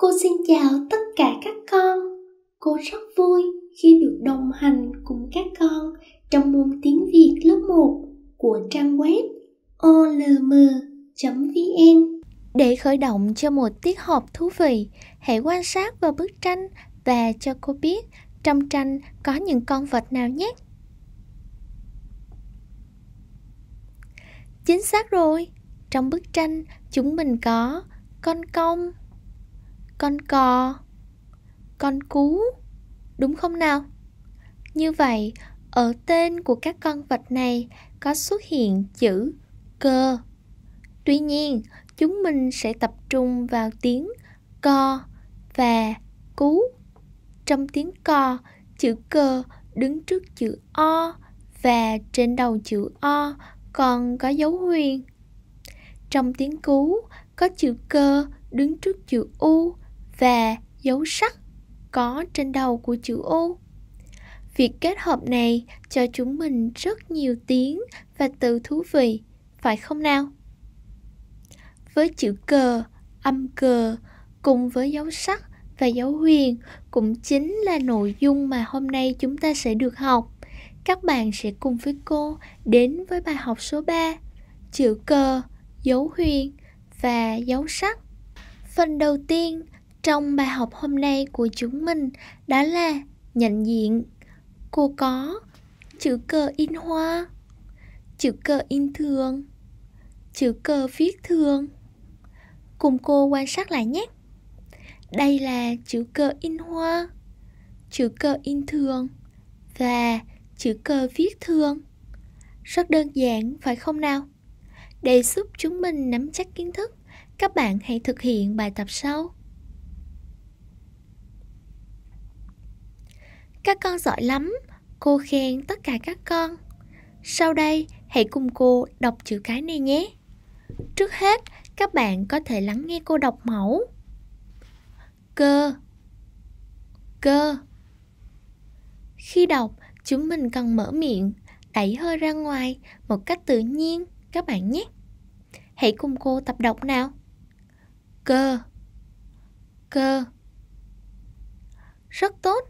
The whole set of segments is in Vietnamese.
Cô xin chào tất cả các con. Cô rất vui khi được đồng hành cùng các con trong môn tiếng Việt lớp 1 của trang web olm.vn. Để khởi động cho một tiết học thú vị, hãy quan sát vào bức tranh và cho cô biết trong tranh có những con vật nào nhé. Chính xác rồi, trong bức tranh chúng mình có con công, con cò con cú đúng không nào như vậy ở tên của các con vật này có xuất hiện chữ cơ tuy nhiên chúng mình sẽ tập trung vào tiếng co và cú trong tiếng co chữ cơ đứng trước chữ o và trên đầu chữ o còn có dấu huyền trong tiếng cú có chữ cơ đứng trước chữ u và dấu sắc có trên đầu của chữ U. Việc kết hợp này cho chúng mình rất nhiều tiếng và từ thú vị, phải không nào? Với chữ cờ, âm cờ cùng với dấu sắc và dấu huyền cũng chính là nội dung mà hôm nay chúng ta sẽ được học. Các bạn sẽ cùng với cô đến với bài học số 3, chữ cờ, dấu huyền và dấu sắc. Phần đầu tiên trong bài học hôm nay của chúng mình đó là nhận diện cô có chữ cờ in hoa chữ cờ in thường chữ cờ viết thường cùng cô quan sát lại nhé đây là chữ cờ in hoa chữ cờ in thường và chữ cờ viết thường rất đơn giản phải không nào để giúp chúng mình nắm chắc kiến thức các bạn hãy thực hiện bài tập sau Các con giỏi lắm, cô khen tất cả các con. Sau đây, hãy cùng cô đọc chữ cái này nhé. Trước hết, các bạn có thể lắng nghe cô đọc mẫu. Cơ Cơ Khi đọc, chúng mình cần mở miệng, đẩy hơi ra ngoài một cách tự nhiên các bạn nhé. Hãy cùng cô tập đọc nào. Cơ Cơ Rất tốt,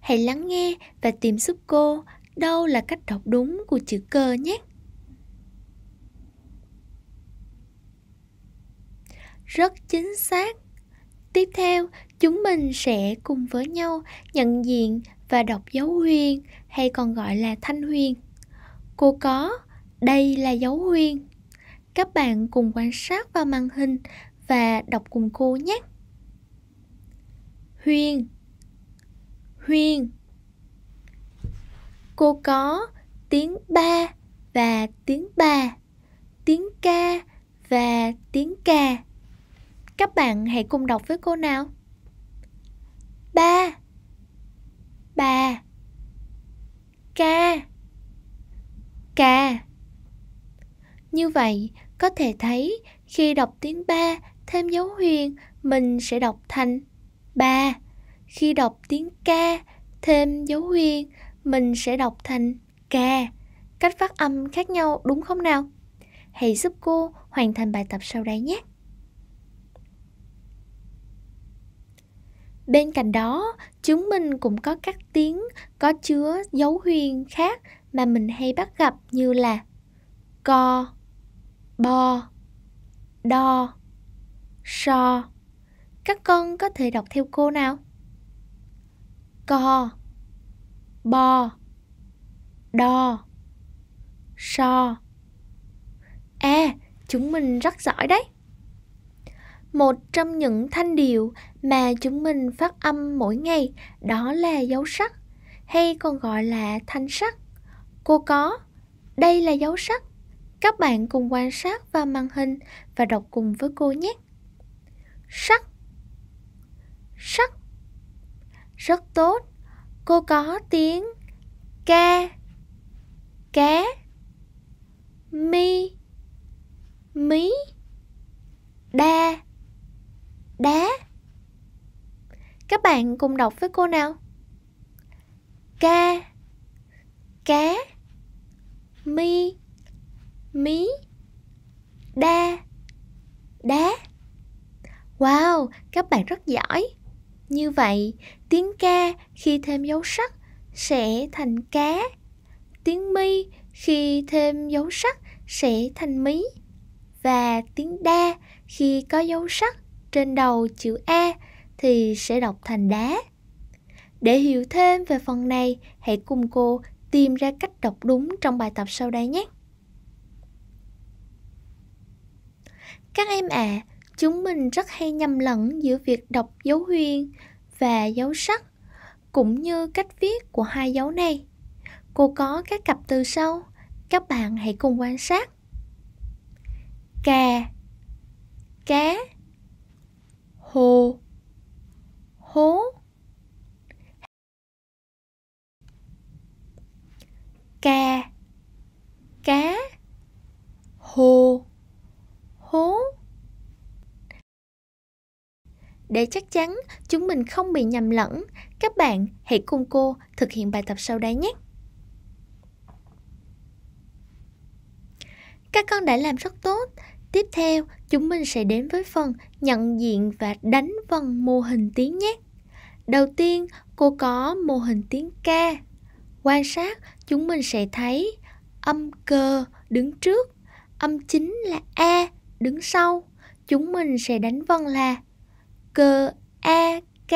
Hãy lắng nghe và tìm giúp cô đâu là cách đọc đúng của chữ cơ nhé. Rất chính xác. Tiếp theo, chúng mình sẽ cùng với nhau nhận diện và đọc dấu huyền hay còn gọi là thanh huyền. Cô có, đây là dấu huyền. Các bạn cùng quan sát vào màn hình và đọc cùng cô nhé. Huyền Huyên Cô có tiếng ba và tiếng bà, tiếng ca và tiếng ca. Các bạn hãy cùng đọc với cô nào. Ba Bà Ca Ca Như vậy, có thể thấy khi đọc tiếng ba thêm dấu huyền mình sẽ đọc thành ba khi đọc tiếng ca thêm dấu huyên mình sẽ đọc thành ca cách phát âm khác nhau đúng không nào hãy giúp cô hoàn thành bài tập sau đây nhé bên cạnh đó chúng mình cũng có các tiếng có chứa dấu huyên khác mà mình hay bắt gặp như là co bo đo so các con có thể đọc theo cô nào co bo đo so à chúng mình rất giỏi đấy một trong những thanh điệu mà chúng mình phát âm mỗi ngày đó là dấu sắc hay còn gọi là thanh sắc cô có đây là dấu sắc các bạn cùng quan sát vào màn hình và đọc cùng với cô nhé sắc sắc rất tốt cô có tiếng ca cá mi mí đa đá các bạn cùng đọc với cô nào ca cá mi mí đa đá wow các bạn rất giỏi như vậy, tiếng ca khi thêm dấu sắc sẽ thành cá. Tiếng mi khi thêm dấu sắc sẽ thành mí. Và tiếng đa khi có dấu sắc trên đầu chữ A thì sẽ đọc thành đá. Để hiểu thêm về phần này, hãy cùng cô tìm ra cách đọc đúng trong bài tập sau đây nhé. Các em ạ, à, Chúng mình rất hay nhầm lẫn giữa việc đọc dấu huyền và dấu sắc, cũng như cách viết của hai dấu này. Cô có các cặp từ sau, các bạn hãy cùng quan sát. Cà, cá, hồ, hố. Cà, cá, hồ, hố. Để chắc chắn chúng mình không bị nhầm lẫn, các bạn hãy cùng cô thực hiện bài tập sau đây nhé. Các con đã làm rất tốt. Tiếp theo, chúng mình sẽ đến với phần nhận diện và đánh vần mô hình tiếng nhé. Đầu tiên, cô có mô hình tiếng ca. Quan sát, chúng mình sẽ thấy âm cơ đứng trước, âm chính là A đứng sau. Chúng mình sẽ đánh vần là G A K.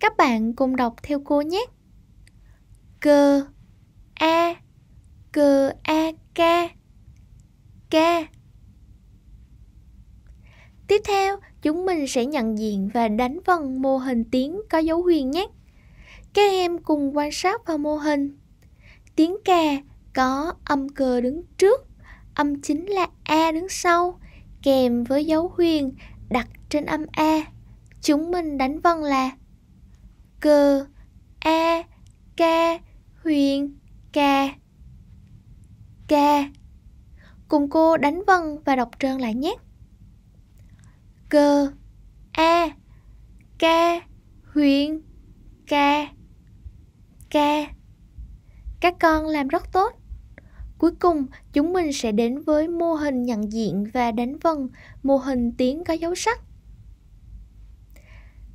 Các bạn cùng đọc theo cô nhé. G A G A K K Tiếp theo, chúng mình sẽ nhận diện và đánh vần mô hình tiếng có dấu huyền nhé. Các em cùng quan sát vào mô hình. Tiếng cà có âm cờ đứng trước, âm chính là A đứng sau, kèm với dấu huyền đặt trên âm A e. Chúng mình đánh vần là G, A, e, K, huyền, K K Cùng cô đánh vần và đọc trơn lại nhé G, A, e, K, huyền, K K Các con làm rất tốt Cuối cùng, chúng mình sẽ đến với mô hình nhận diện và đánh vần, mô hình tiếng có dấu sắc.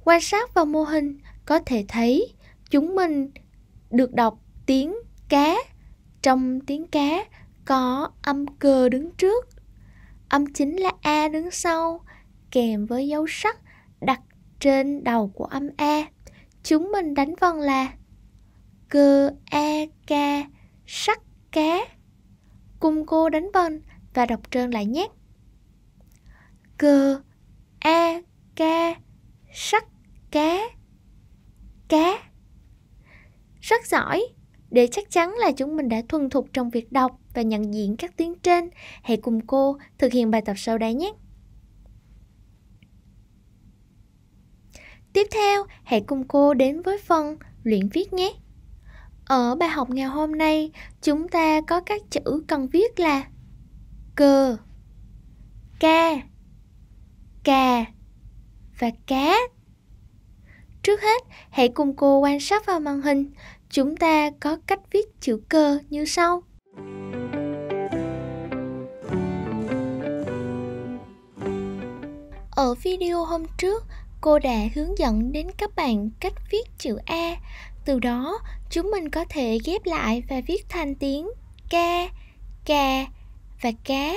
Quan sát vào mô hình, có thể thấy chúng mình được đọc tiếng cá. Trong tiếng cá có âm cơ đứng trước, âm chính là A đứng sau, kèm với dấu sắc đặt trên đầu của âm A. Chúng mình đánh vần là cơ A ca sắc cá. Cùng cô đánh vần và đọc trơn lại nhé. Cơ A ca sắc cá cá rất giỏi để chắc chắn là chúng mình đã thuần thục trong việc đọc và nhận diện các tiếng trên hãy cùng cô thực hiện bài tập sau đây nhé tiếp theo hãy cùng cô đến với phần luyện viết nhé ở bài học ngày hôm nay chúng ta có các chữ cần viết là cờ ca cà và cát Trước hết, hãy cùng cô quan sát vào màn hình. Chúng ta có cách viết chữ cơ như sau. Ở video hôm trước, cô đã hướng dẫn đến các bạn cách viết chữ A. Từ đó, chúng mình có thể ghép lại và viết thành tiếng ca, cà và cá.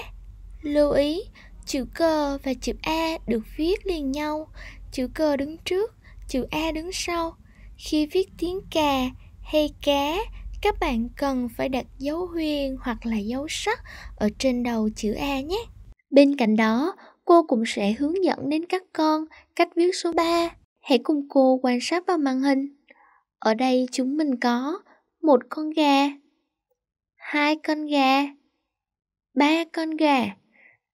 Lưu ý, chữ cơ và chữ A được viết liền nhau. Chữ cơ đứng trước, chữ A đứng sau. Khi viết tiếng cà hay cá, các bạn cần phải đặt dấu huyền hoặc là dấu sắc ở trên đầu chữ A nhé. Bên cạnh đó, cô cũng sẽ hướng dẫn đến các con cách viết số 3. Hãy cùng cô quan sát vào màn hình. Ở đây chúng mình có một con gà, hai con gà, ba con gà,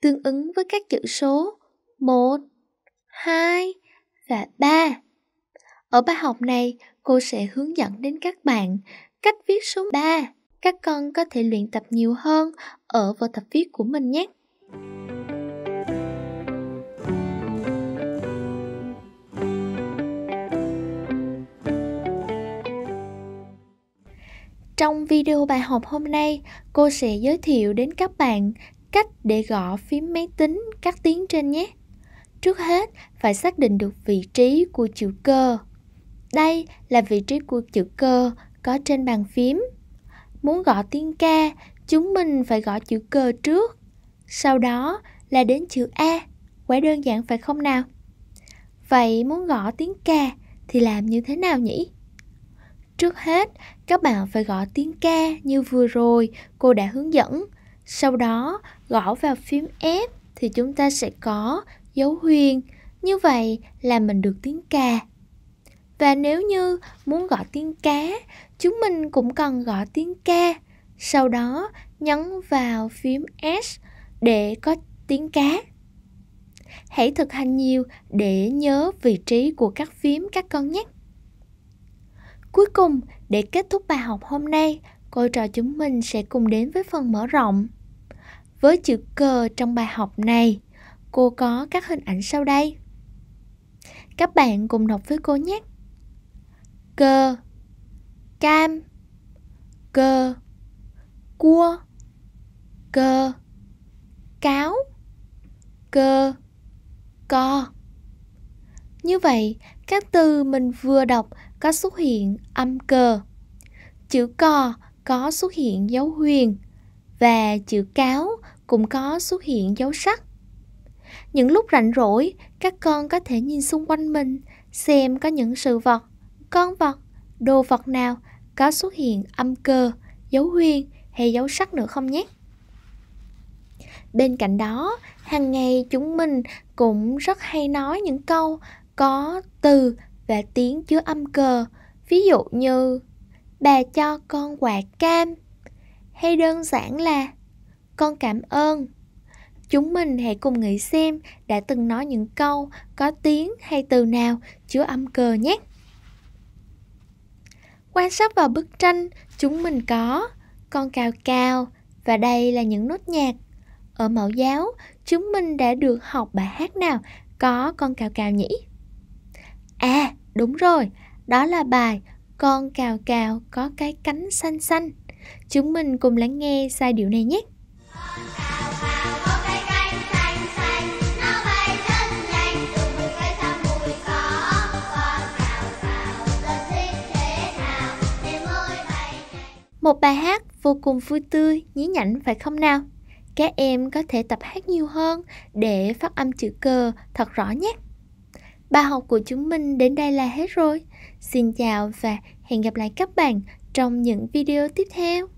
tương ứng với các chữ số 1, 2 và 3. Ở bài học này, cô sẽ hướng dẫn đến các bạn cách viết số 3. Các con có thể luyện tập nhiều hơn ở vở tập viết của mình nhé. Trong video bài học hôm nay, cô sẽ giới thiệu đến các bạn cách để gõ phím máy tính các tiếng trên nhé. Trước hết, phải xác định được vị trí của chữ cơ. Đây là vị trí của chữ cơ có trên bàn phím. Muốn gõ tiếng ca, chúng mình phải gõ chữ cơ trước. Sau đó là đến chữ A. Quá đơn giản phải không nào? Vậy muốn gõ tiếng ca thì làm như thế nào nhỉ? Trước hết, các bạn phải gõ tiếng ca như vừa rồi cô đã hướng dẫn. Sau đó, gõ vào phím F thì chúng ta sẽ có dấu huyền. Như vậy là mình được tiếng ca. Và nếu như muốn gọi tiếng cá, chúng mình cũng cần gọi tiếng ca. Sau đó nhấn vào phím S để có tiếng cá. Hãy thực hành nhiều để nhớ vị trí của các phím các con nhé. Cuối cùng, để kết thúc bài học hôm nay, cô trò chúng mình sẽ cùng đến với phần mở rộng. Với chữ cờ trong bài học này, cô có các hình ảnh sau đây. Các bạn cùng đọc với cô nhé cơ cam cơ cua cơ cáo cơ co như vậy các từ mình vừa đọc có xuất hiện âm cơ chữ co có xuất hiện dấu huyền và chữ cáo cũng có xuất hiện dấu sắc những lúc rảnh rỗi các con có thể nhìn xung quanh mình xem có những sự vật con vật, đồ vật nào có xuất hiện âm cơ, dấu huyền hay dấu sắc nữa không nhé. Bên cạnh đó, hàng ngày chúng mình cũng rất hay nói những câu có từ và tiếng chứa âm cờ, ví dụ như bà cho con quạt cam hay đơn giản là con cảm ơn. Chúng mình hãy cùng nghĩ xem đã từng nói những câu có tiếng hay từ nào chứa âm cờ nhé. Quan sát vào bức tranh, chúng mình có con cào cào và đây là những nốt nhạc. Ở mẫu giáo, chúng mình đã được học bài hát nào có con cào cào nhỉ? À, đúng rồi, đó là bài Con cào cào có cái cánh xanh xanh. Chúng mình cùng lắng nghe giai điệu này nhé. Con cào. Một bài hát vô cùng vui tươi, nhí nhảnh phải không nào? Các em có thể tập hát nhiều hơn để phát âm chữ cờ thật rõ nhé. Bài học của chúng mình đến đây là hết rồi. Xin chào và hẹn gặp lại các bạn trong những video tiếp theo.